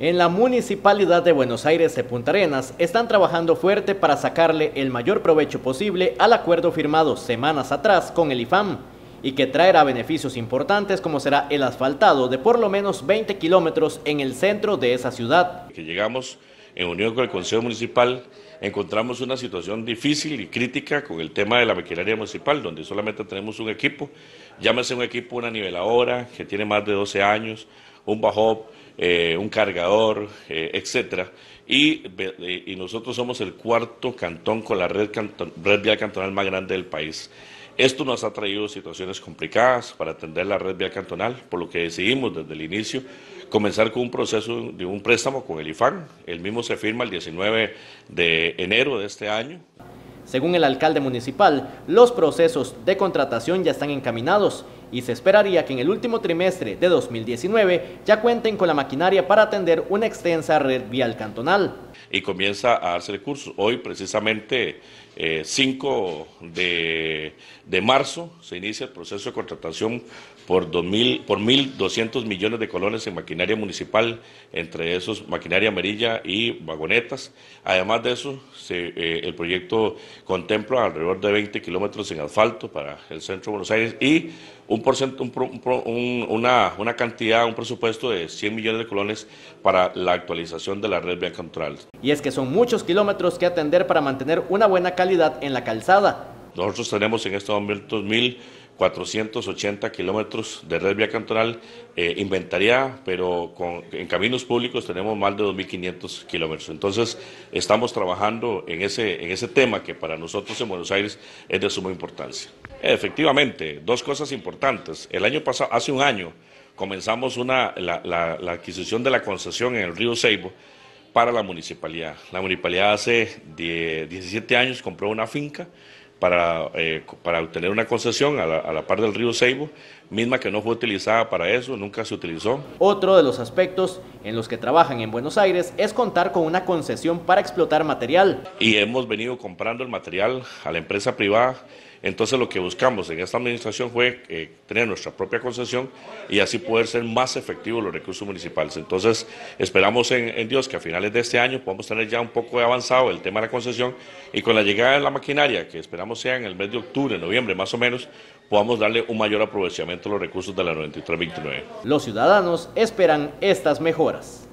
En la Municipalidad de Buenos Aires de Punta Arenas están trabajando fuerte para sacarle el mayor provecho posible al acuerdo firmado semanas atrás con el IFAM y que traerá beneficios importantes como será el asfaltado de por lo menos 20 kilómetros en el centro de esa ciudad. Que llegamos en unión con el Consejo Municipal encontramos una situación difícil y crítica con el tema de la maquinaria municipal, donde solamente tenemos un equipo, llámese un equipo, una niveladora que tiene más de 12 años, un bajo, eh, un cargador, eh, etcétera. Eh, y, nosotros somos el cuarto cantón con la red, red vial cantonal más grande del país. Esto nos ha traído situaciones complicadas para atender la red vía cantonal, por lo que decidimos desde el inicio comenzar con un proceso de un préstamo con el IFAN. El mismo se firma el 19 de enero de este año. Según el alcalde municipal, los procesos de contratación ya están encaminados y se esperaría que en el último trimestre de 2019 ya cuenten con la maquinaria para atender una extensa red vial cantonal. Y comienza a darse curso. Hoy precisamente 5 eh, de, marzo se inicia el proceso de contratación por por 1.200 millones de colones en maquinaria municipal, entre esos maquinaria amarilla y vagonetas. Además de eso, eh, el proyecto contempla alrededor de 20 kilómetros en asfalto para el centro de Buenos Aires y un una, una, cantidad, un presupuesto de 100 millones de colones para la actualización de la red vial cantonal. Y es que son muchos kilómetros que atender para mantener una buena calidad en la calzada. Nosotros tenemos en este momento mil. 480 kilómetros de red vía cantonal eh, inventaría, pero en caminos públicos tenemos más de 2.500 kilómetros. Entonces, estamos trabajando en ese, en ese tema que para nosotros en Buenos Aires es de suma importancia. Efectivamente, dos cosas importantes. El año pasado, hace un año, comenzamos una, la, la, adquisición de la concesión en el río Ceibo para la municipalidad. La municipalidad hace 17 años compró una finca para, eh, para obtener una concesión a la, a la par del río Ceibo misma que no fue utilizada para eso, nunca se utilizó. Otro de los aspectos en los que trabajan en Buenos Aires es contar con una concesión para explotar material. Y hemos venido comprando el material a la empresa privada entonces lo que buscamos en esta administración fue eh, tener nuestra propia concesión y así poder ser más efectivos los recursos municipales. Entonces esperamos en, en, Dios que a finales de este año podamos tener ya un poco avanzado el tema de la concesión y con la llegada de la maquinaria, que esperamos sea en el mes de octubre, noviembre más o menos, podamos darle un mayor aprovechamiento a los recursos de la 9329. Los ciudadanos esperan estas mejoras.